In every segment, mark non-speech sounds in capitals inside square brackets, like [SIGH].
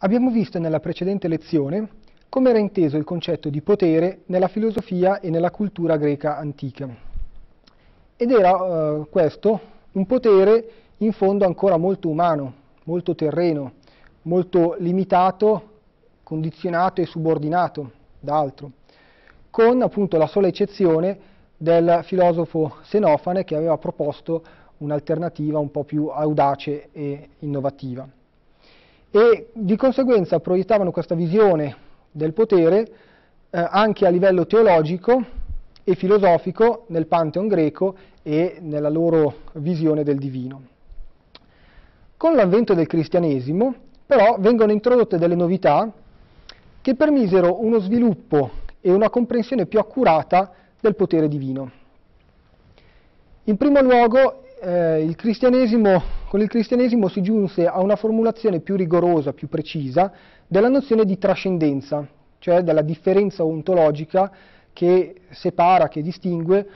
Abbiamo visto nella precedente lezione come era inteso il concetto di potere nella filosofia e nella cultura greca antica. Ed era eh, questo un potere in fondo ancora molto umano, molto terreno, molto limitato, condizionato e subordinato da altro, con appunto la sola eccezione del filosofo Senofane che aveva proposto un'alternativa un po' più audace e innovativa e di conseguenza proiettavano questa visione del potere eh, anche a livello teologico e filosofico nel Pantheon greco e nella loro visione del divino. Con l'avvento del cristianesimo però vengono introdotte delle novità che permisero uno sviluppo e una comprensione più accurata del potere divino. In primo luogo eh, il cristianesimo con il cristianesimo si giunse a una formulazione più rigorosa, più precisa, della nozione di trascendenza, cioè della differenza ontologica che separa, che distingue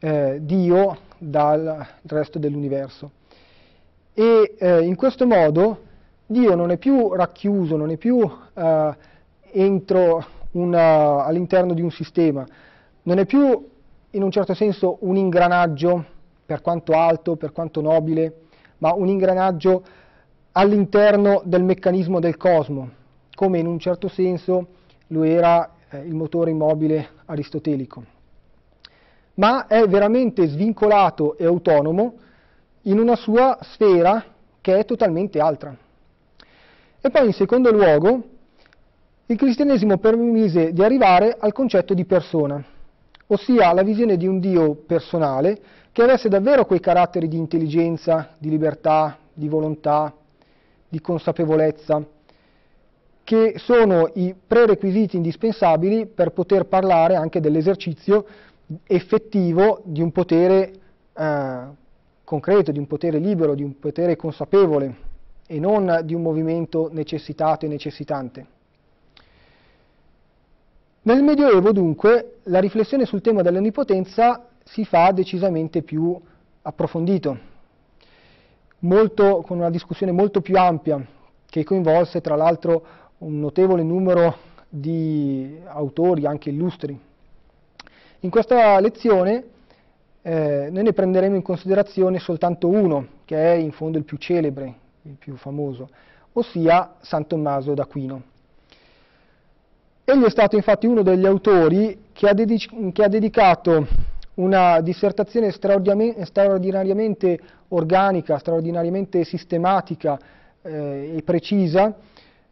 eh, Dio dal resto dell'universo. E eh, in questo modo Dio non è più racchiuso, non è più eh, una, all'interno di un sistema, non è più in un certo senso un ingranaggio, per quanto alto, per quanto nobile, ma un ingranaggio all'interno del meccanismo del cosmo, come in un certo senso lo era eh, il motore immobile aristotelico. Ma è veramente svincolato e autonomo in una sua sfera che è totalmente altra. E poi in secondo luogo il cristianesimo permise di arrivare al concetto di persona, ossia alla visione di un Dio personale che avesse davvero quei caratteri di intelligenza, di libertà, di volontà, di consapevolezza, che sono i prerequisiti indispensabili per poter parlare anche dell'esercizio effettivo di un potere eh, concreto, di un potere libero, di un potere consapevole e non di un movimento necessitato e necessitante. Nel Medioevo, dunque, la riflessione sul tema dell'onnipotenza si fa decisamente più approfondito, molto, con una discussione molto più ampia che coinvolse tra l'altro un notevole numero di autori anche illustri. In questa lezione eh, noi ne prenderemo in considerazione soltanto uno, che è in fondo il più celebre, il più famoso, ossia San Tommaso d'Aquino. Egli è stato infatti uno degli autori che ha, dedic- che ha dedicato una dissertazione straordinariamente organica, straordinariamente sistematica eh, e precisa,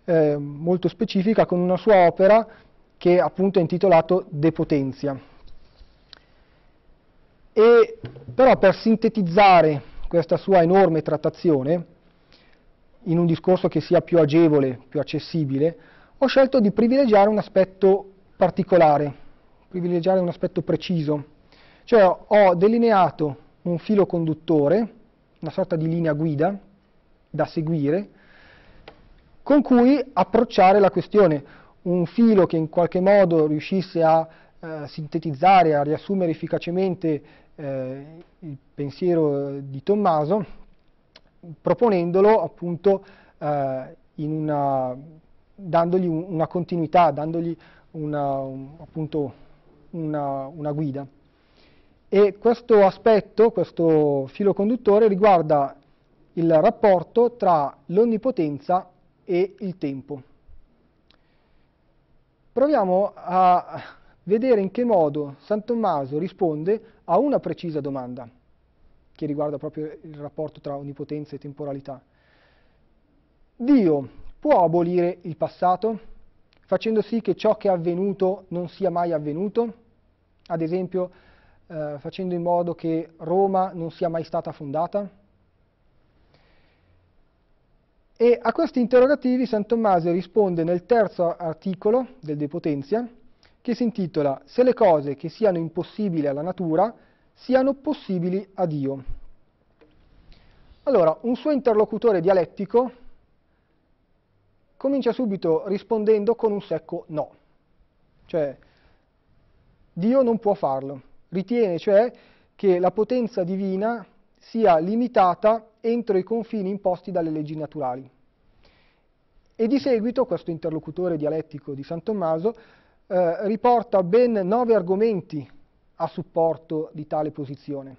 eh, molto specifica, con una sua opera che appunto è intitolato De Potenzia. E, però per sintetizzare questa sua enorme trattazione, in un discorso che sia più agevole, più accessibile, ho scelto di privilegiare un aspetto particolare, privilegiare un aspetto preciso, cioè ho delineato un filo conduttore, una sorta di linea guida da seguire, con cui approcciare la questione. Un filo che in qualche modo riuscisse a eh, sintetizzare, a riassumere efficacemente eh, il pensiero di Tommaso, proponendolo appunto eh, una, dandogli una continuità, dandogli una, un, appunto una, una guida e questo aspetto, questo filo conduttore, riguarda il rapporto tra l'onnipotenza e il tempo. Proviamo a vedere in che modo San Tommaso risponde a una precisa domanda che riguarda proprio il rapporto tra onnipotenza e temporalità. Dio può abolire il passato facendo sì che ciò che è avvenuto non sia mai avvenuto? Ad esempio, eh, facendo in modo che Roma non sia mai stata fondata? E a questi interrogativi San Tommaso risponde nel terzo articolo del De Potentia, che si intitola Se le cose che siano impossibili alla natura siano possibili a Dio. Allora, un suo interlocutore dialettico comincia subito rispondendo con un secco no, cioè Dio non può farlo. Ritiene cioè che la potenza divina sia limitata entro i confini imposti dalle leggi naturali. E di seguito questo interlocutore dialettico di San Tommaso eh, riporta ben nove argomenti a supporto di tale posizione.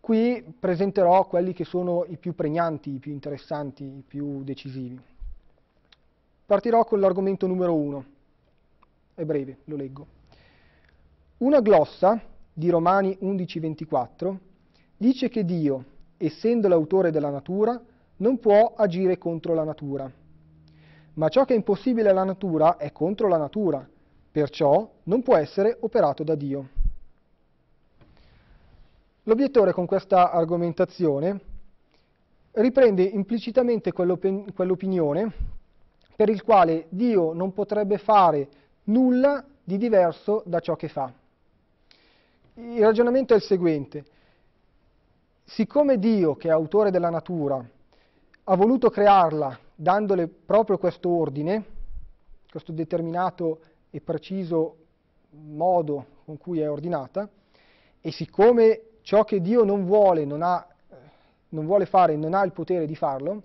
Qui presenterò quelli che sono i più pregnanti, i più interessanti, i più decisivi. Partirò con l'argomento numero uno è breve, lo leggo. Una glossa di Romani 11:24 dice che Dio, essendo l'autore della natura, non può agire contro la natura. Ma ciò che è impossibile alla natura è contro la natura, perciò non può essere operato da Dio. L'obiettore con questa argomentazione riprende implicitamente quell'opinione per il quale Dio non potrebbe fare nulla di diverso da ciò che fa. Il ragionamento è il seguente. Siccome Dio, che è autore della natura, ha voluto crearla dandole proprio questo ordine, questo determinato e preciso modo con cui è ordinata, e siccome ciò che Dio non vuole, non, ha, non vuole fare, non ha il potere di farlo,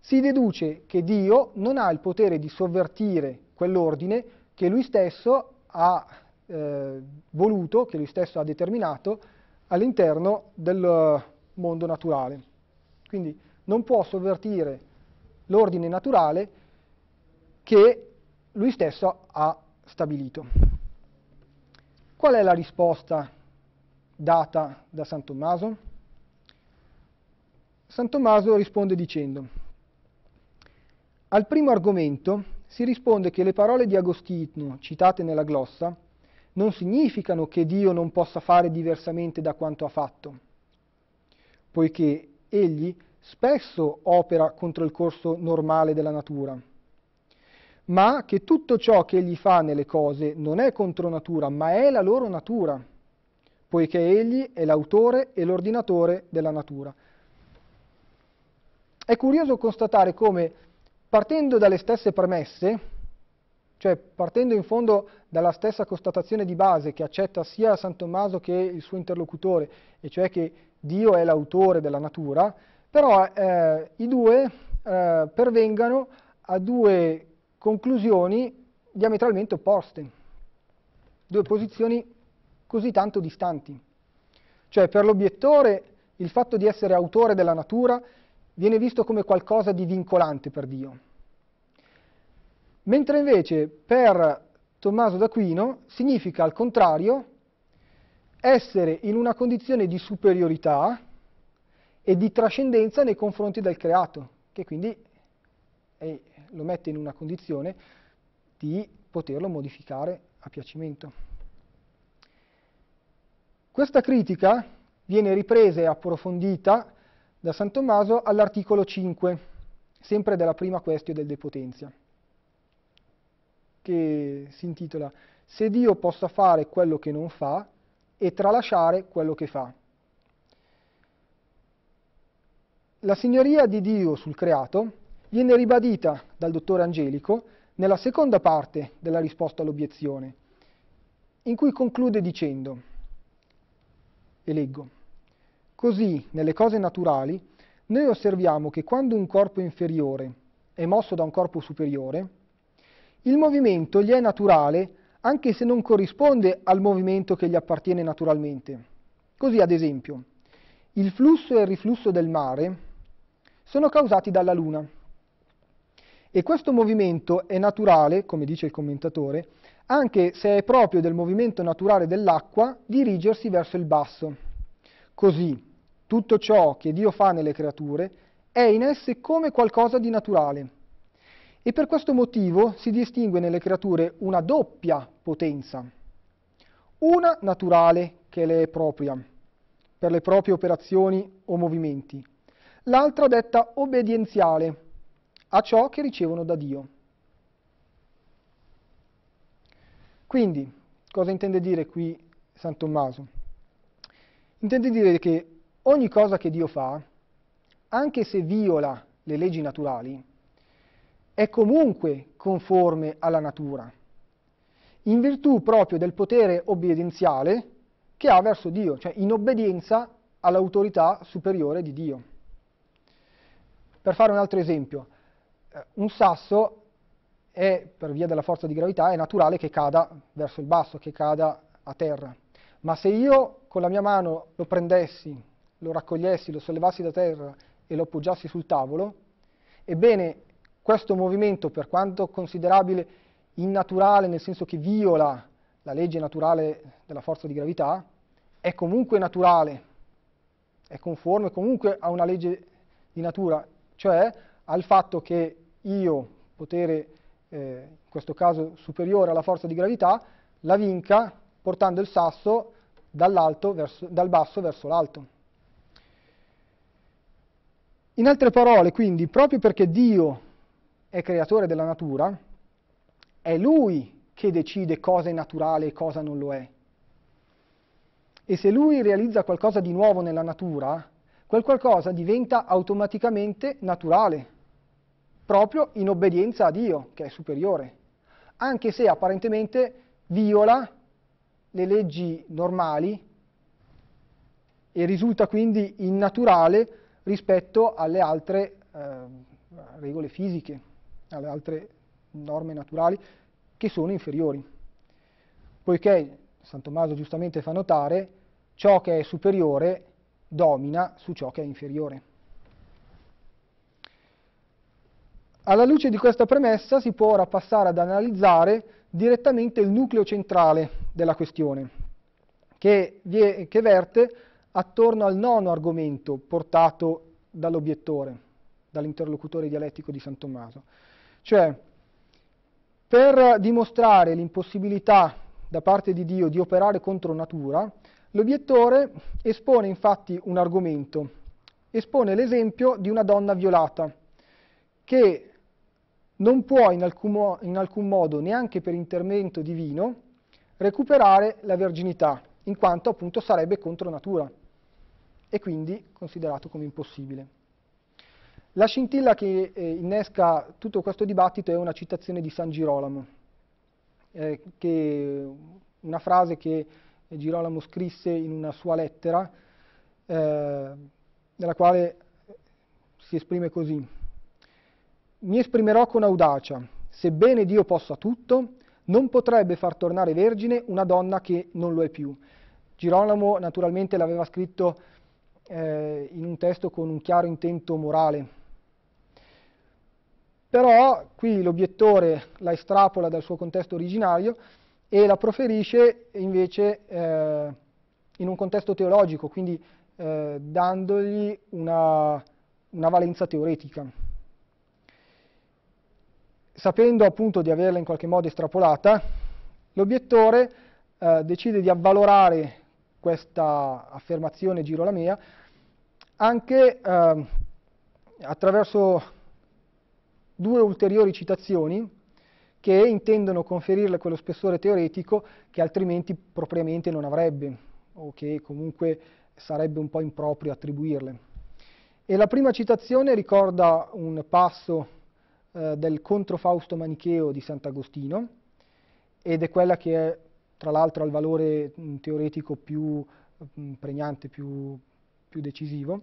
si deduce che Dio non ha il potere di sovvertire quell'ordine che lui stesso ha eh, voluto, che lui stesso ha determinato all'interno del mondo naturale. Quindi non può sovvertire l'ordine naturale che lui stesso ha stabilito. Qual è la risposta data da San Tommaso? San Tommaso risponde dicendo, al primo argomento si risponde che le parole di Agostino, citate nella glossa, non significano che Dio non possa fare diversamente da quanto ha fatto, poiché egli spesso opera contro il corso normale della natura, ma che tutto ciò che egli fa nelle cose non è contro natura, ma è la loro natura, poiché egli è l'autore e l'ordinatore della natura. È curioso constatare come partendo dalle stesse premesse, cioè partendo in fondo dalla stessa constatazione di base che accetta sia San Tommaso che il suo interlocutore, e cioè che Dio è l'autore della natura, però eh, i due eh, pervengano a due conclusioni diametralmente opposte, due posizioni così tanto distanti. Cioè per l'obiettore il fatto di essere autore della natura viene visto come qualcosa di vincolante per Dio. Mentre invece per Tommaso d'Aquino significa al contrario essere in una condizione di superiorità e di trascendenza nei confronti del creato, che quindi eh, lo mette in una condizione di poterlo modificare a piacimento. Questa critica viene ripresa e approfondita da San Tommaso all'articolo 5, sempre della prima questio del De Potenzia, che si intitola Se Dio possa fare quello che non fa e tralasciare quello che fa. La signoria di Dio sul creato viene ribadita dal dottore Angelico nella seconda parte della risposta all'obiezione, in cui conclude dicendo, e leggo, Così, nelle cose naturali, noi osserviamo che quando un corpo inferiore è mosso da un corpo superiore, il movimento gli è naturale anche se non corrisponde al movimento che gli appartiene naturalmente. Così, ad esempio, il flusso e il riflusso del mare sono causati dalla Luna. E questo movimento è naturale, come dice il commentatore, anche se è proprio del movimento naturale dell'acqua dirigersi verso il basso. Così, tutto ciò che Dio fa nelle creature è in esse come qualcosa di naturale. E per questo motivo si distingue nelle creature una doppia potenza. Una naturale che le è propria, per le proprie operazioni o movimenti. L'altra detta obbedienziale a ciò che ricevono da Dio. Quindi, cosa intende dire qui San Tommaso? Intende dire che Ogni cosa che Dio fa, anche se viola le leggi naturali, è comunque conforme alla natura, in virtù proprio del potere obbedienziale che ha verso Dio, cioè in obbedienza all'autorità superiore di Dio. Per fare un altro esempio, eh, un sasso è, per via della forza di gravità, è naturale che cada verso il basso, che cada a terra. Ma se io con la mia mano lo prendessi lo raccogliessi, lo sollevassi da terra e lo appoggiassi sul tavolo, ebbene questo movimento, per quanto considerabile innaturale, nel senso che viola la legge naturale della forza di gravità, è comunque naturale, è conforme comunque a una legge di natura, cioè al fatto che io, potere eh, in questo caso superiore alla forza di gravità, la vinca portando il sasso dal basso verso l'alto. In altre parole, quindi, proprio perché Dio è creatore della natura, è Lui che decide cosa è naturale e cosa non lo è. E se Lui realizza qualcosa di nuovo nella natura, quel qualcosa diventa automaticamente naturale, proprio in obbedienza a Dio, che è superiore, anche se apparentemente viola le leggi normali e risulta quindi innaturale rispetto alle altre eh, regole fisiche, alle altre norme naturali che sono inferiori. Poiché San Tommaso giustamente fa notare, ciò che è superiore domina su ciò che è inferiore. Alla luce di questa premessa si può ora passare ad analizzare direttamente il nucleo centrale della questione, che, è, che verte attorno al nono argomento portato dall'obiettore, dall'interlocutore dialettico di San Tommaso. Cioè, per dimostrare l'impossibilità da parte di Dio di operare contro natura, l'obiettore espone infatti un argomento, espone l'esempio di una donna violata, che non può in alcun, in alcun modo, neanche per intervento divino, recuperare la verginità, in quanto appunto sarebbe contro natura e quindi considerato come impossibile. La scintilla che eh, innesca tutto questo dibattito è una citazione di San Girolamo, eh, che, una frase che Girolamo scrisse in una sua lettera, eh, nella quale si esprime così. Mi esprimerò con audacia, sebbene Dio possa tutto, non potrebbe far tornare vergine una donna che non lo è più. Girolamo naturalmente l'aveva scritto eh, in un testo con un chiaro intento morale. Però qui l'obiettore la estrapola dal suo contesto originario e la proferisce invece eh, in un contesto teologico, quindi eh, dandogli una, una valenza teoretica. Sapendo appunto di averla in qualche modo estrapolata, l'obiettore eh, decide di avvalorare questa affermazione girolamea anche eh, attraverso due ulteriori citazioni che intendono conferirle quello spessore teoretico che altrimenti propriamente non avrebbe o che comunque sarebbe un po' improprio attribuirle. E la prima citazione ricorda un passo eh, del Fausto Manicheo di Sant'Agostino ed è quella che è tra l'altro ha il valore mh, mm, teoretico più mh, mm, pregnante, più, più decisivo,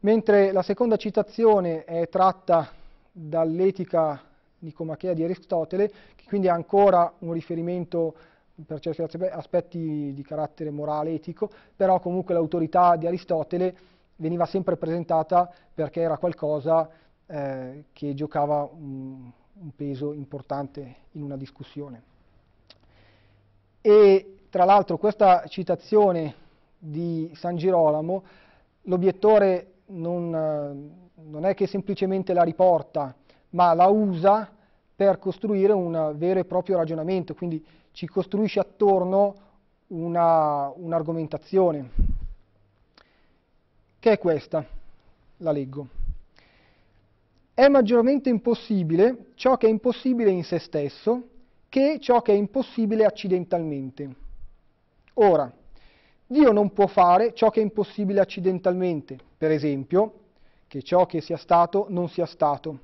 mentre la seconda citazione è tratta dall'etica nicomachea di Aristotele, che quindi ha ancora un riferimento per certi aspetti di carattere morale etico, però comunque l'autorità di Aristotele veniva sempre presentata perché era qualcosa eh, che giocava un, un peso importante in una discussione. E tra l'altro questa citazione di San Girolamo l'obiettore non, non è che semplicemente la riporta, ma la usa per costruire un vero e proprio ragionamento, quindi ci costruisce attorno un'argomentazione, un che è questa, la leggo. È maggiormente impossibile ciò che è impossibile in se stesso che ciò che è impossibile accidentalmente. Ora, Dio non può fare ciò che è impossibile accidentalmente, per esempio, che ciò che sia stato non sia stato.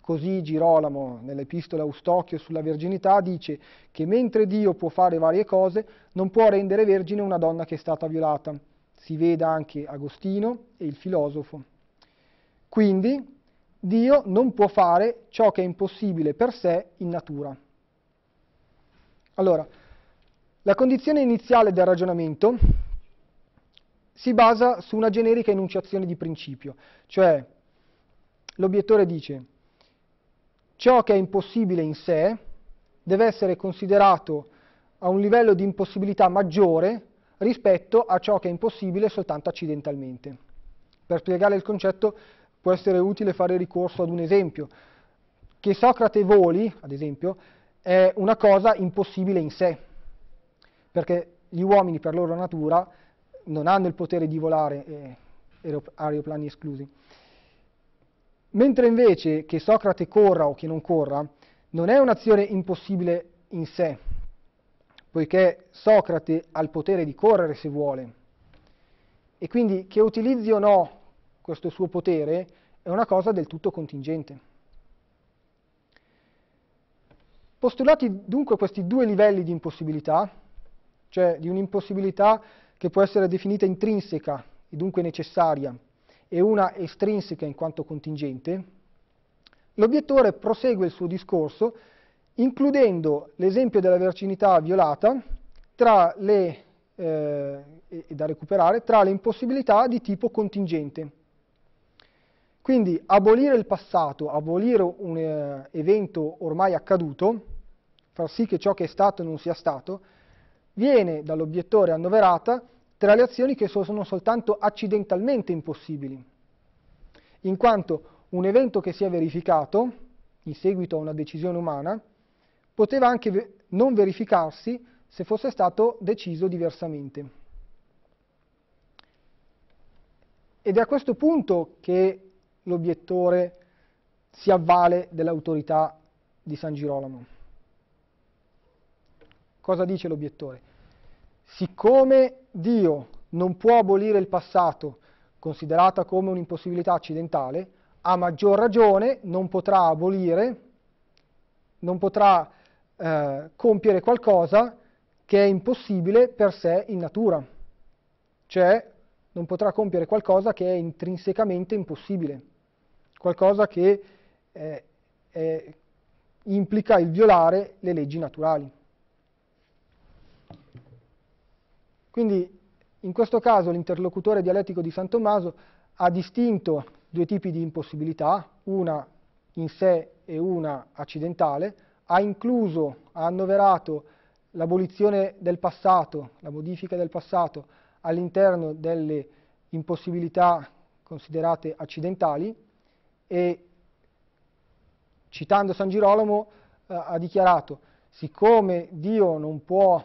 Così Girolamo, nell'epistola Eustochio sulla verginità, dice che mentre Dio può fare varie cose, non può rendere vergine una donna che è stata violata. Si veda anche Agostino e il filosofo. Quindi Dio non può fare ciò che è impossibile per sé in natura. Allora, la condizione iniziale del ragionamento si basa su una generica enunciazione di principio, cioè l'obiettore dice ciò che è impossibile in sé deve essere considerato a un livello di impossibilità maggiore rispetto a ciò che è impossibile soltanto accidentalmente. Per spiegare il concetto può essere utile fare ricorso ad un esempio. Che Socrate voli, ad esempio, è una cosa impossibile in sé perché gli uomini per loro natura non hanno il potere di volare, eh, aeroplani esclusi. Mentre invece che Socrate corra o che non corra, non è un'azione impossibile in sé, poiché Socrate ha il potere di correre se vuole. E quindi che utilizzi o no questo suo potere è una cosa del tutto contingente. Postulati dunque questi due livelli di impossibilità, cioè di un'impossibilità che può essere definita intrinseca e dunque necessaria, e una estrinseca in quanto contingente, l'obiettore prosegue il suo discorso includendo l'esempio della verginità violata tra le, eh, da recuperare tra le impossibilità di tipo contingente. Quindi abolire il passato, abolire un eh, evento ormai accaduto, far sì che ciò che è stato non sia stato, viene dall'obiettore annoverata tra le azioni che sono soltanto accidentalmente impossibili, in quanto un evento che si è verificato, in seguito a una decisione umana, poteva anche non verificarsi se fosse stato deciso diversamente. Ed è a questo punto che l'obiettore si avvale dell'autorità di San Girolamo. Cosa dice l'obiettore? Siccome Dio non può abolire il passato considerata come un'impossibilità accidentale, a maggior ragione non potrà abolire, non potrà eh, compiere qualcosa che è impossibile per sé in natura, cioè non potrà compiere qualcosa che è intrinsecamente impossibile, qualcosa che eh, eh, implica il violare le leggi naturali. Quindi in questo caso l'interlocutore dialettico di San Tommaso ha distinto due tipi di impossibilità, una in sé e una accidentale, ha incluso, ha annoverato l'abolizione del passato, la modifica del passato all'interno delle impossibilità considerate accidentali e citando San Girolamo eh, ha dichiarato siccome Dio non può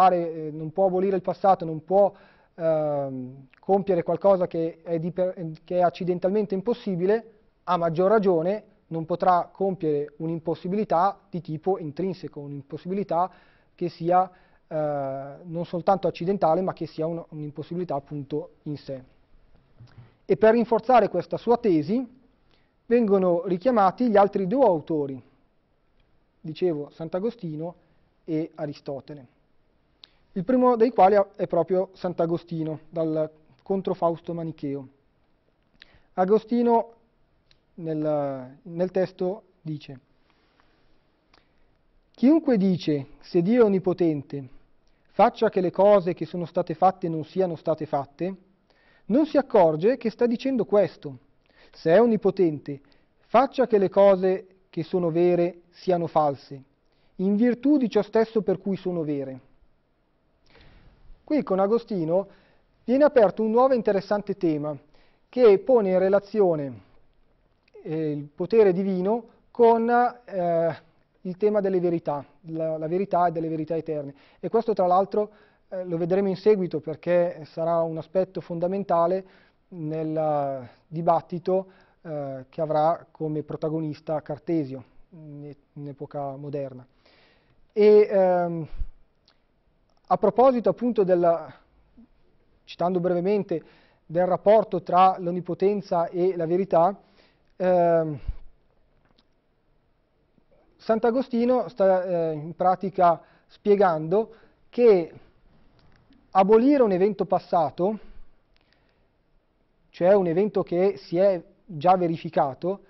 fare, eh, non può abolire il passato, non può ehm, compiere qualcosa che è, che è accidentalmente impossibile, a maggior ragione non potrà compiere un'impossibilità di tipo intrinseco, un'impossibilità che sia eh, non soltanto accidentale, ma che sia un'impossibilità appunto in sé. E per rinforzare questa sua tesi vengono richiamati gli altri due autori, dicevo Sant'Agostino e Aristotele il primo dei quali è proprio Sant'Agostino, dal Contro Fausto Manicheo. Agostino nel, nel testo dice Chiunque dice, se Dio è onnipotente, faccia che le cose che sono state fatte non siano state fatte, non si accorge che sta dicendo questo. Se è onnipotente, faccia che le cose che sono vere siano false, in virtù di ciò stesso per cui sono vere. Qui con Agostino viene aperto un nuovo interessante tema che pone in relazione eh, il potere divino con eh, il tema delle verità, la, la, verità e delle verità eterne. E questo tra l'altro eh, lo vedremo in seguito perché sarà un aspetto fondamentale nel eh, dibattito eh, che avrà come protagonista Cartesio in, in epoca moderna. E, ehm, a proposito appunto del, citando brevemente, del rapporto tra l'onnipotenza e la verità, eh, Sant'Agostino sta eh, in pratica spiegando che abolire un evento passato, cioè un evento che si è già verificato,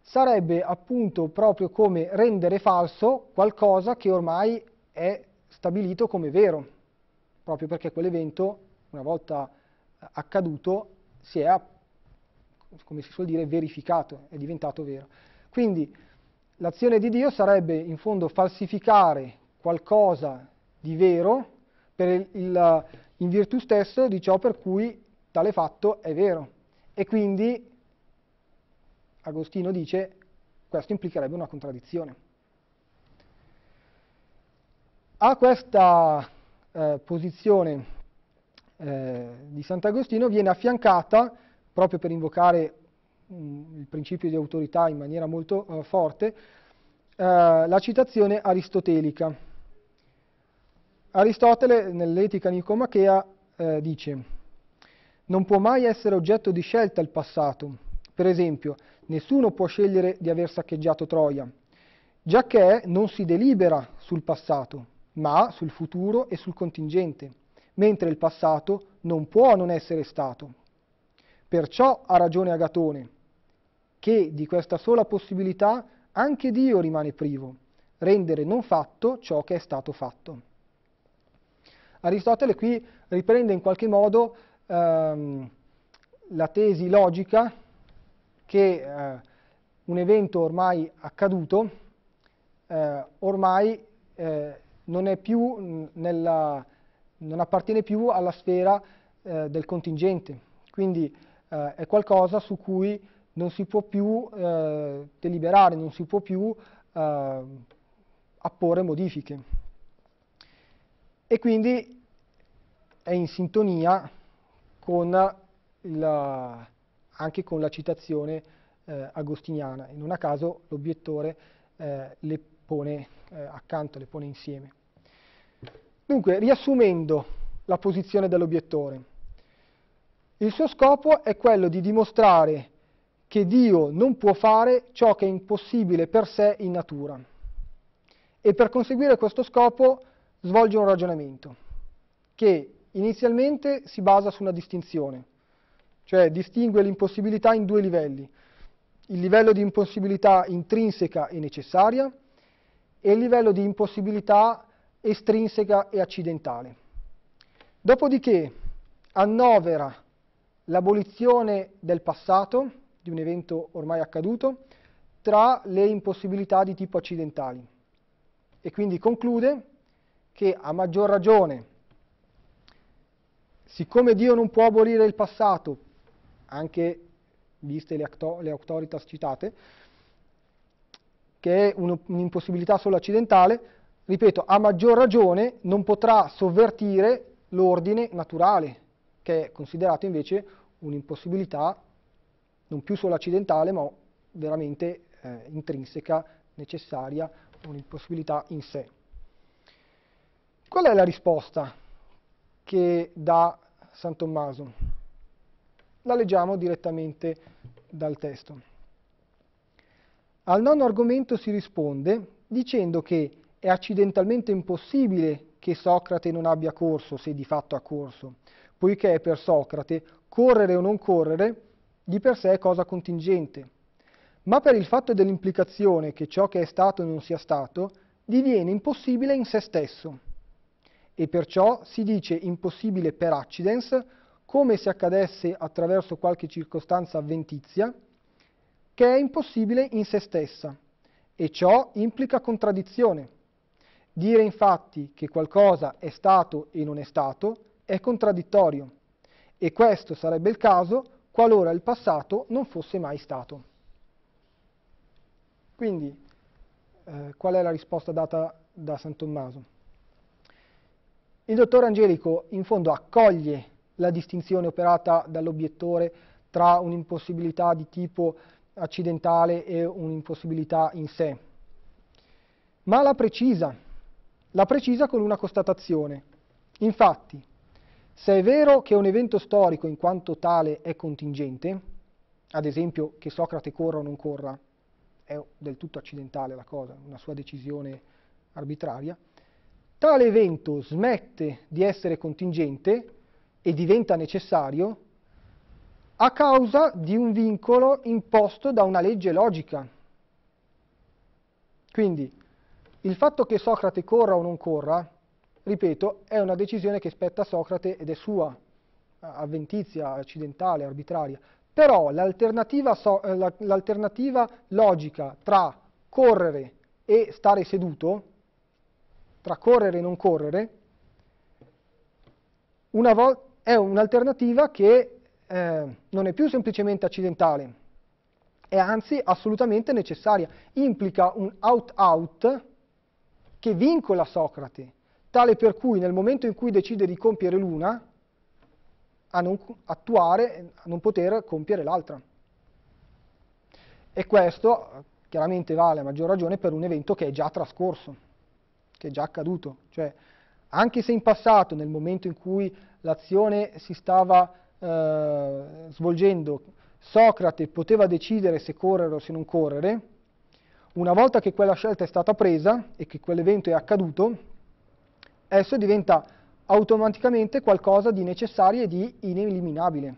sarebbe appunto proprio come rendere falso qualcosa che ormai è stabilito come vero, proprio perché quell'evento, una volta eh, accaduto, si è, come si suol dire, verificato, è diventato vero. Quindi l'azione di Dio sarebbe in fondo falsificare qualcosa di vero il, il, in virtù stesso di ciò per cui tale fatto è vero. E quindi Agostino dice questo implicherebbe una contraddizione. A questa eh, posizione eh, di Sant'Agostino viene affiancata, proprio per invocare mh, mm, il principio di autorità in maniera molto eh, forte, eh, la citazione aristotelica. Aristotele nell'Etica Nicomachea eh, dice non può mai essere oggetto di scelta il passato. Per esempio, nessuno può scegliere di aver saccheggiato Troia, giacché non si delibera sul passato, ma sul futuro e sul contingente, mentre il passato non può non essere stato. Perciò ha ragione Agatone, che di questa sola possibilità anche Dio rimane privo, rendere non fatto ciò che è stato fatto. Aristotele qui riprende in qualche modo ehm, la tesi logica che eh, un evento ormai accaduto eh, ormai eh, non, più mm, nella, non appartiene più alla sfera eh, del contingente, quindi eh, è qualcosa su cui non si può più eh, deliberare, non si può più eh, apporre modifiche. E quindi è in sintonia con la, anche con la citazione eh, agostiniana, In non caso l'obiettore eh, le pone eh, accanto, le pone insieme. Dunque, riassumendo la posizione dell'obiettore, il suo scopo è quello di dimostrare che Dio non può fare ciò che è impossibile per sé in natura e per conseguire questo scopo svolge un ragionamento che inizialmente si basa su una distinzione, cioè distingue l'impossibilità in due livelli, il livello di impossibilità intrinseca e necessaria e il livello di impossibilità estrinseca e accidentale. Dopodiché annovera l'abolizione del passato, di un evento ormai accaduto, tra le impossibilità di tipo accidentali e quindi conclude che a maggior ragione, siccome Dio non può abolire il passato, anche viste le, le autoritas citate, che è un'impossibilità solo accidentale, ripeto, a maggior ragione non potrà sovvertire l'ordine naturale, che è considerato invece un'impossibilità non più solo accidentale, ma veramente eh, intrinseca, necessaria, un'impossibilità in sé. Qual è la risposta che dà San Tommaso? la leggiamo direttamente dal testo. Al nono argomento si risponde dicendo che è accidentalmente impossibile che Socrate non abbia corso se di fatto ha corso, poiché per Socrate correre o non correre di per sé è cosa contingente, ma per il fatto dell'implicazione che ciò che è stato non sia stato diviene impossibile in se stesso e perciò si dice impossibile per accidens come se accadesse attraverso qualche circostanza avventizia, che è impossibile in se stessa, e ciò implica contraddizione. Dire infatti che qualcosa è stato e non è stato è contraddittorio, e questo sarebbe il caso qualora il passato non fosse mai stato. Quindi, eh, qual è la risposta data da San Tommaso? Il dottor Angelico in fondo accoglie la distinzione operata dall'obiettore tra un'impossibilità di tipo accidentale e un'impossibilità in sé. Ma la precisa, la precisa con una constatazione. Infatti, se è vero che un evento storico in quanto tale è contingente, ad esempio che Socrate corra o non corra, è del tutto accidentale la cosa, una sua decisione arbitraria, tale evento smette di essere contingente e diventa necessario a causa di un vincolo imposto da una legge logica. Quindi il fatto che Socrate corra o non corra, ripeto, è una decisione che spetta Socrate ed è sua, avventizia, accidentale, arbitraria. Però l'alternativa, so, eh, l'alternativa logica tra correre e stare seduto, tra correre e non correre, una volta è un'alternativa che eh, non è più semplicemente accidentale, è anzi assolutamente necessaria, implica un out-out che vincola Socrate, tale per cui nel momento in cui decide di compiere l'una, a non attuare, a non poter compiere l'altra. E questo chiaramente vale a maggior ragione per un evento che è già trascorso, che è già accaduto. Cioè, anche se in passato, nel momento in cui l'azione si stava eh, svolgendo, Socrate poteva decidere se correre o se non correre, una volta che quella scelta è stata presa e che quell'evento è accaduto, esso diventa automaticamente qualcosa di necessario e di ineliminabile,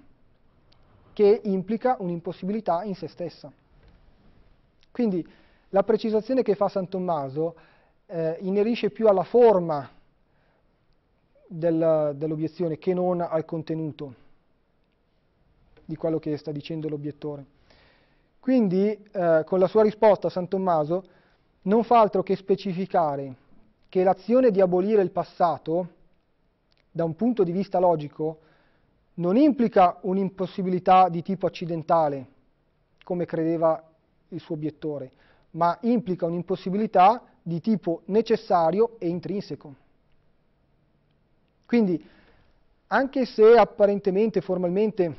che implica un'impossibilità in se stessa. Quindi la precisazione che fa San Tommaso eh, inerisce più alla forma dell'obiezione che non al contenuto di quello che sta dicendo l'obiettore. Quindi eh, con la sua risposta San Tommaso non fa altro che specificare che l'azione di abolire il passato, da un punto di vista logico, non implica un'impossibilità di tipo accidentale, come credeva il suo obiettore, ma implica un'impossibilità di tipo necessario e intrinseco. Quindi, anche se apparentemente, formalmente,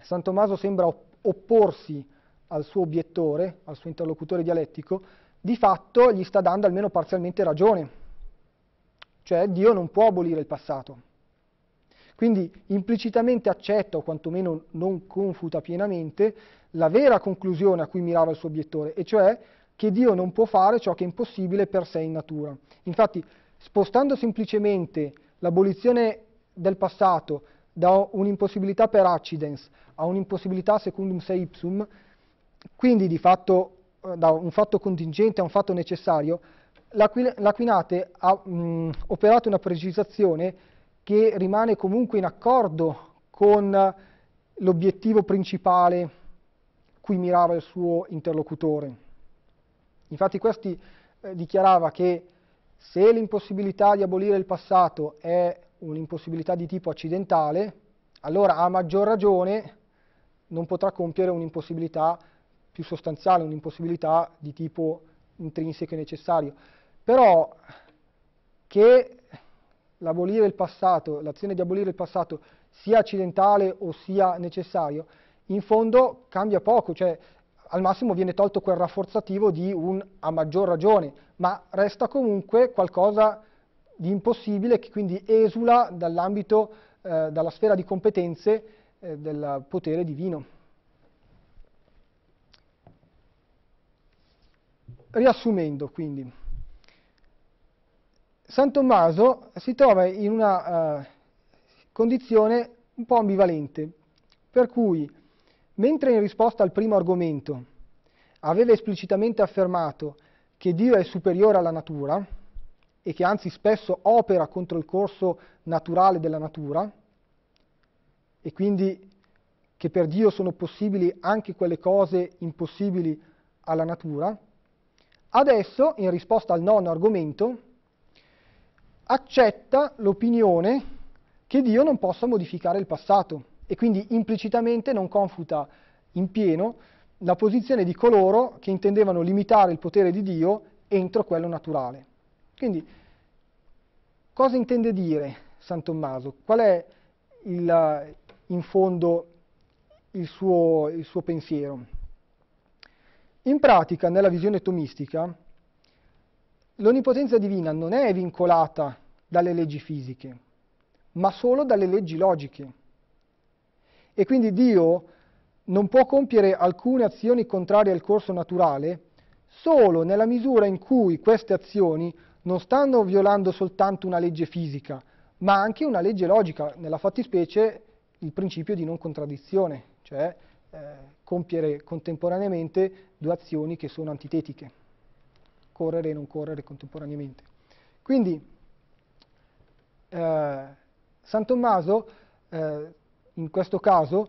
San Tommaso sembra opporsi al suo obiettore, al suo interlocutore dialettico, di fatto gli sta dando almeno parzialmente ragione. Cioè Dio non può abolire il passato. Quindi implicitamente accetta, o quantomeno non confuta pienamente, la vera conclusione a cui mirava il suo obiettore, e cioè che Dio non può fare ciò che è impossibile per sé in natura. Infatti, spostando semplicemente l'abolizione del passato da un'impossibilità per accidens a un'impossibilità secundum se ipsum, quindi di fatto eh, da un fatto contingente a un fatto necessario, l'Aquinate ha mh, mm, operato una precisazione che rimane comunque in accordo con l'obiettivo principale cui mirava il suo interlocutore. Infatti questi eh, dichiarava che se l'impossibilità di abolire il passato è un'impossibilità di tipo accidentale, allora a maggior ragione non potrà compiere un'impossibilità più sostanziale, un'impossibilità di tipo intrinseco e necessario. Però che l'abolire il passato, l'azione di abolire il passato sia accidentale o sia necessario, in fondo cambia poco, cioè al massimo viene tolto quel rafforzativo di un a maggior ragione, ma resta comunque qualcosa di impossibile che quindi esula dall'ambito, eh, dalla sfera di competenze eh, del potere divino. Riassumendo quindi, San Tommaso si trova in una eh, condizione un po' ambivalente, per cui Mentre in risposta al primo argomento aveva esplicitamente affermato che Dio è superiore alla natura e che anzi spesso opera contro il corso naturale della natura e quindi che per Dio sono possibili anche quelle cose impossibili alla natura, adesso, in risposta al nono argomento, accetta l'opinione che Dio non possa modificare il passato e quindi implicitamente non confuta in pieno la posizione di coloro che intendevano limitare il potere di Dio entro quello naturale. Quindi, cosa intende dire San Tommaso? Qual è il, eh, in fondo il suo, il suo pensiero? In pratica, nella visione tomistica, l'onnipotenza divina non è vincolata dalle leggi fisiche, ma solo dalle leggi logiche. E quindi Dio non può compiere alcune azioni contrarie al corso naturale solo nella misura in cui queste azioni non stanno violando soltanto una legge fisica, ma anche una legge logica, nella fattispecie il principio di non contraddizione, cioè eh, compiere contemporaneamente due azioni che sono antitetiche, correre e non correre contemporaneamente. Quindi eh, San Tommaso eh, in questo caso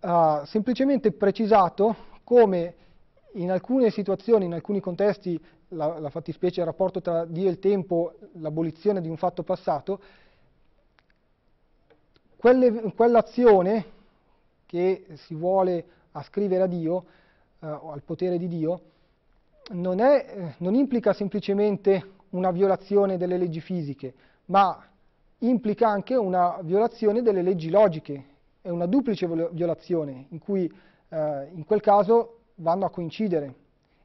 ha semplicemente precisato come in alcune situazioni, in alcuni contesti, la, la fattispecie, il rapporto tra Dio e il tempo, l'abolizione di un fatto passato, quell'azione che si vuole ascrivere a Dio, eh, al potere di Dio, non, è, eh, non implica semplicemente una violazione delle leggi fisiche, ma implica anche una violazione delle leggi logiche, è una duplice violazione in cui eh, in quel caso vanno a coincidere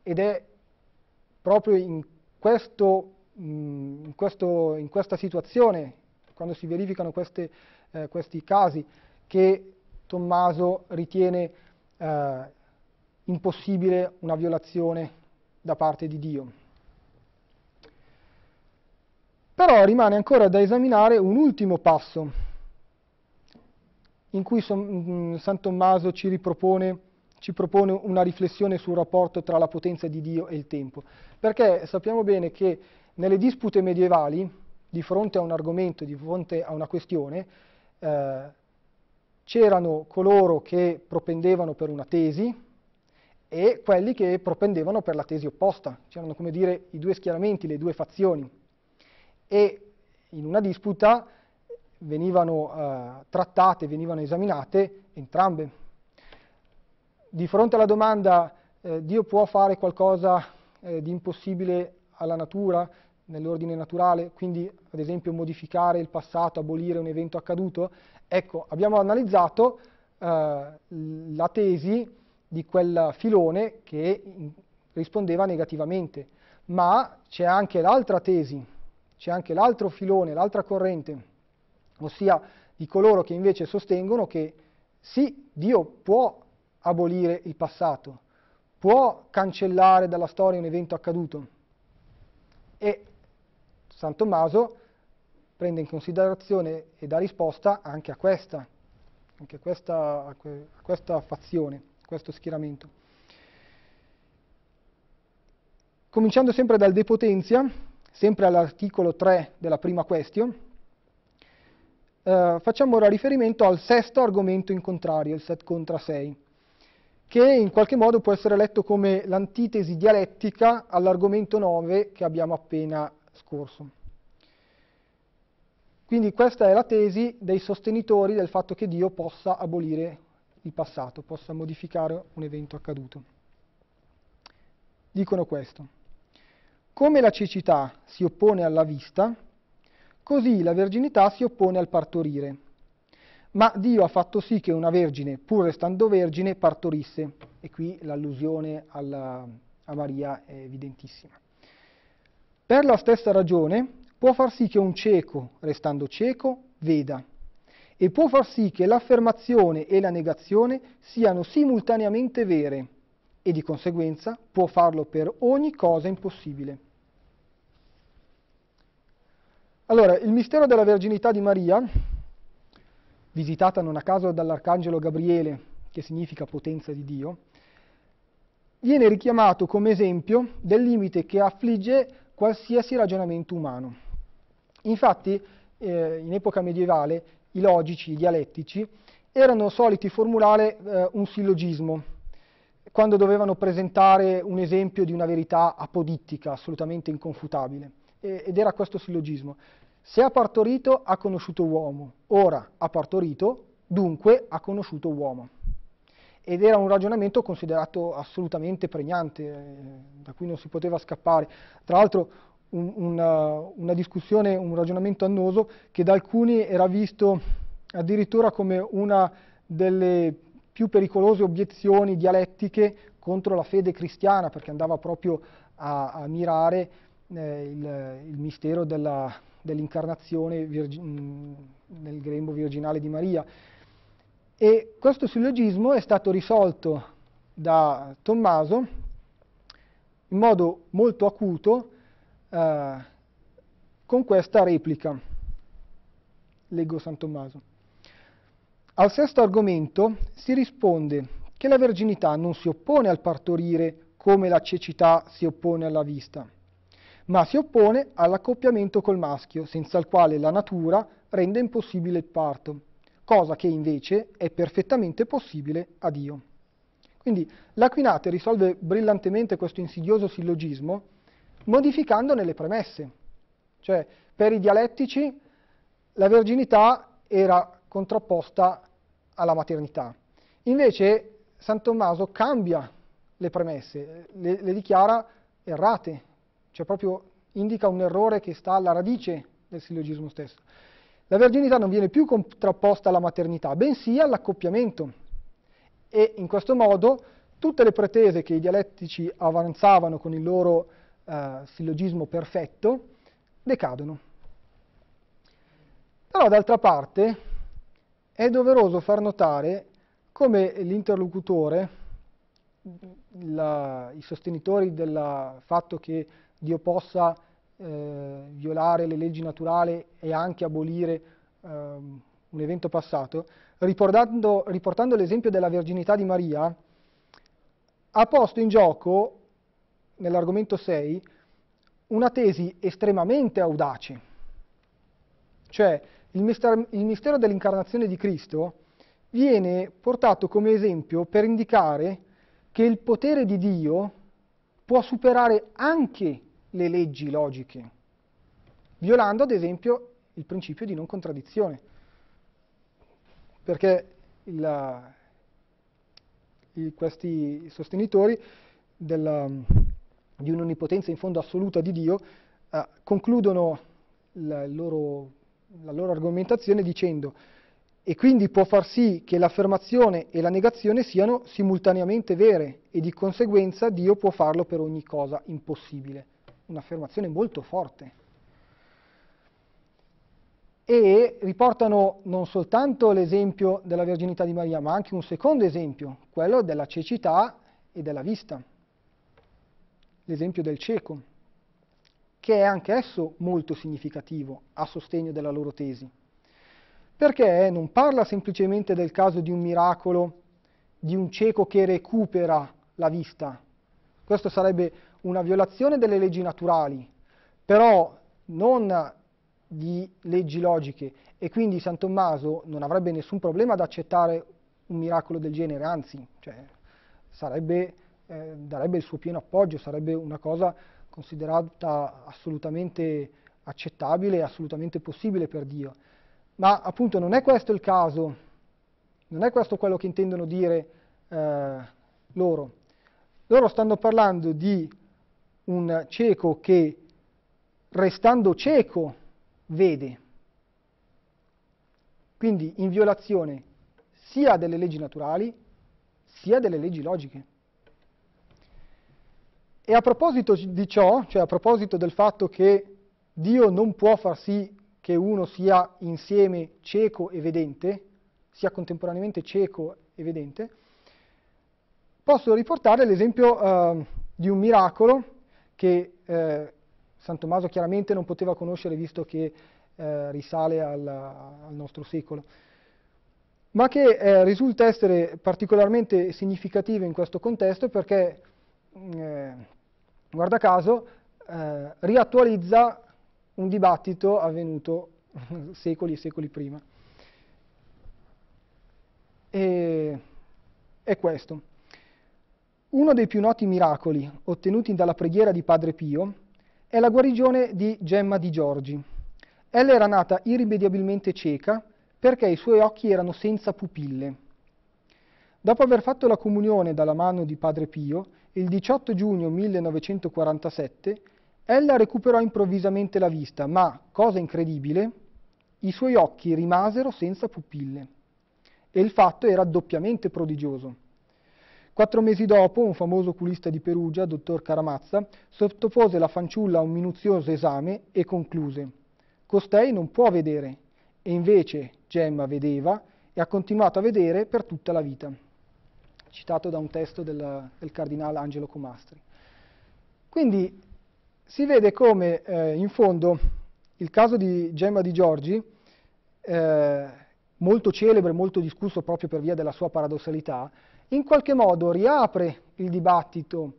ed è proprio in, questo, mm, in, questo, in questa situazione, quando si verificano queste, eh, questi casi, che Tommaso ritiene eh, impossibile una violazione da parte di Dio. Però rimane ancora da esaminare un ultimo passo, in cui mm, San Tommaso ci ripropone ci propone una riflessione sul rapporto tra la potenza di Dio e il tempo, perché sappiamo bene che nelle dispute medievali, di fronte a un argomento, di fronte a una questione, eh, c'erano coloro che propendevano per una tesi e quelli che propendevano per la tesi opposta, c'erano come dire i due schieramenti, le due fazioni e in una disputa venivano eh, trattate, venivano esaminate entrambe. Di fronte alla domanda eh, Dio può fare qualcosa eh, di impossibile alla natura, nell'ordine naturale, quindi ad esempio modificare il passato, abolire un evento accaduto, ecco, abbiamo analizzato eh, la tesi di quel filone che rispondeva negativamente, ma c'è anche l'altra tesi, c'è anche l'altro filone, l'altra corrente, ossia di coloro che invece sostengono che sì, Dio può abolire il passato, può cancellare dalla storia un evento accaduto. E San Tommaso prende in considerazione e dà risposta anche a questa, anche a questa, a questa fazione, a questo schieramento. Cominciando sempre dal De Depotenzia, sempre all'articolo 3 della prima question, eh, facciamo ora riferimento al sesto argomento in contrario, il set contra 6, che in qualche modo può essere letto come l'antitesi dialettica all'argomento 9 che abbiamo appena scorso. Quindi questa è la tesi dei sostenitori del fatto che Dio possa abolire il passato, possa modificare un evento accaduto. Dicono questo. Come la cecità si oppone alla vista, così la verginità si oppone al partorire. Ma Dio ha fatto sì che una vergine, pur restando vergine, partorisse. E qui l'allusione alla, a Maria è evidentissima. Per la stessa ragione può far sì che un cieco, restando cieco, veda e può far sì che l'affermazione e la negazione siano simultaneamente vere e di conseguenza può farlo per ogni cosa impossibile. Allora, il mistero della verginità di Maria, visitata non a caso dall'arcangelo Gabriele, che significa potenza di Dio, viene richiamato come esempio del limite che affligge qualsiasi ragionamento umano. Infatti, eh, in epoca medievale, i logici, i dialettici, erano soliti formulare eh, un sillogismo, quando dovevano presentare un esempio di una verità apodittica, assolutamente inconfutabile eh, ed era questo sillogismo. Se ha partorito ha conosciuto uomo, ora ha partorito, dunque ha conosciuto uomo. Ed era un ragionamento considerato assolutamente pregnante, eh, da cui non si poteva scappare. Tra l'altro un, una, uh, una discussione, un ragionamento annoso che da alcuni era visto addirittura come una delle più pericolose obiezioni dialettiche contro la fede cristiana, perché andava proprio a, a mirare eh, il, il, mistero dell'incarnazione dell mm, nel grembo virginale di Maria. E questo sillogismo è stato risolto da Tommaso in modo molto acuto eh, con questa replica. Leggo San Tommaso. Al sesto argomento si risponde che la verginità non si oppone al partorire come la cecità si oppone alla vista ma si oppone all'accoppiamento col maschio, senza il quale la natura rende impossibile il parto, cosa che invece è perfettamente possibile a Dio. Quindi l'Aquinate risolve brillantemente questo insidioso sillogismo modificandone le premesse. Cioè, per i dialettici la verginità era contrapposta alla maternità. Invece San Tommaso cambia le premesse, le, le dichiara errate, cioè proprio indica un errore che sta alla radice del sillogismo stesso. La verginità non viene più contrapposta alla maternità, bensì all'accoppiamento. E in questo modo tutte le pretese che i dialettici avanzavano con il loro eh, sillogismo perfetto decadono. Però d'altra parte è doveroso far notare come l'interlocutore, la, i sostenitori del fatto che Dio possa eh, violare le leggi naturali e anche abolire eh, un evento passato, riportando, riportando l'esempio della verginità di Maria, ha posto in gioco, nell'argomento 6, una tesi estremamente audace. Cioè, il, mister, il mistero dell'incarnazione di Cristo viene portato come esempio per indicare che il potere di Dio può superare anche le leggi logiche, violando ad esempio il principio di non contraddizione, perché il, eh, il, questi sostenitori della, mm, di un'onnipotenza in fondo assoluta di Dio eh, concludono la loro, la loro argomentazione dicendo e quindi può far sì che l'affermazione e la negazione siano simultaneamente vere e di conseguenza Dio può farlo per ogni cosa impossibile un'affermazione molto forte. E riportano non soltanto l'esempio della verginità di Maria, ma anche un secondo esempio, quello della cecità e della vista, l'esempio del cieco, che è anch'esso molto significativo a sostegno della loro tesi. Perché non parla semplicemente del caso di un miracolo, di un cieco che recupera la vista. Questo sarebbe una violazione delle leggi naturali, però non di leggi logiche e quindi San Tommaso non avrebbe nessun problema ad accettare un miracolo del genere, anzi, cioè, sarebbe, eh, darebbe il suo pieno appoggio, sarebbe una cosa considerata assolutamente accettabile e assolutamente possibile per Dio. Ma appunto non è questo il caso, non è questo quello che intendono dire eh, loro. Loro stanno parlando di un cieco che restando cieco vede, quindi in violazione sia delle leggi naturali sia delle leggi logiche. E a proposito di ciò, cioè a proposito del fatto che Dio non può far sì che uno sia insieme cieco e vedente, sia contemporaneamente cieco e vedente, posso riportare l'esempio eh, di un miracolo che eh, San Tommaso chiaramente non poteva conoscere visto che eh, risale al, al, nostro secolo, ma che eh, risulta essere particolarmente significativo in questo contesto perché, mm, eh, guarda caso, eh, riattualizza un dibattito avvenuto [LAUGHS] secoli e secoli prima. E, è questo. Uno dei più noti miracoli ottenuti dalla preghiera di Padre Pio è la guarigione di Gemma di Giorgi. Ella era nata irrimediabilmente cieca perché i suoi occhi erano senza pupille. Dopo aver fatto la comunione dalla mano di Padre Pio, il 18 giugno 1947, ella recuperò improvvisamente la vista, ma, cosa incredibile, i suoi occhi rimasero senza pupille. E il fatto era doppiamente prodigioso. Quattro mesi dopo, un famoso oculista di Perugia, dottor Caramazza, sottopose la fanciulla a un minuzioso esame e concluse «Costei non può vedere» e invece Gemma vedeva e ha continuato a vedere per tutta la vita. Citato da un testo del, del cardinale Angelo Comastri. Quindi si vede come eh, in fondo il caso di Gemma di Giorgi, eh, molto celebre, molto discusso proprio per via della sua paradossalità, in qualche modo riapre il dibattito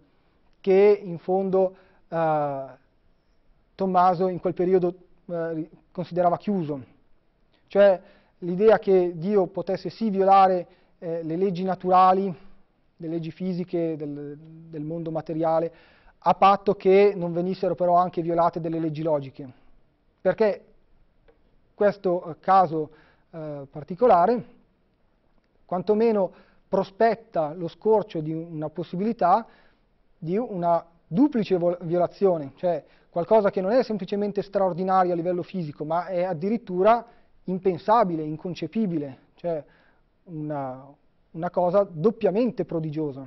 che in fondo eh, Tommaso in quel periodo eh, considerava chiuso, cioè l'idea che Dio potesse sì violare eh, le leggi naturali, le leggi fisiche del, del mondo materiale, a patto che non venissero però anche violate delle leggi logiche, perché questo eh, caso eh, particolare quantomeno prospetta lo scorcio di una possibilità di una duplice violazione, cioè qualcosa che non è semplicemente straordinario a livello fisico, ma è addirittura impensabile, inconcepibile, cioè una, una cosa doppiamente prodigiosa.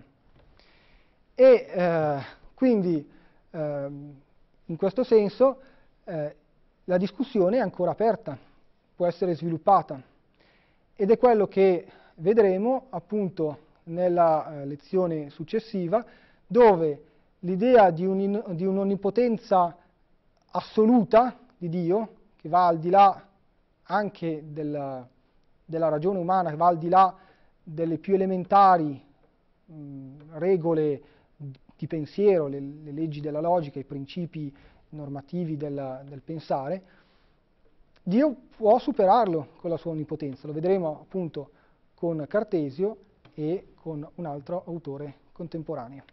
E eh, quindi eh, in questo senso eh, la discussione è ancora aperta, può essere sviluppata ed è quello che vedremo appunto nella eh, lezione successiva dove l'idea di, un'onnipotenza assoluta di Dio, che va al di là anche del, della ragione umana, che va al di là delle più elementari mh, regole di pensiero, le, le, leggi della logica, i principi normativi del, del pensare, Dio può superarlo con la sua onnipotenza, lo vedremo appunto con Cartesio e con un altro autore contemporaneo.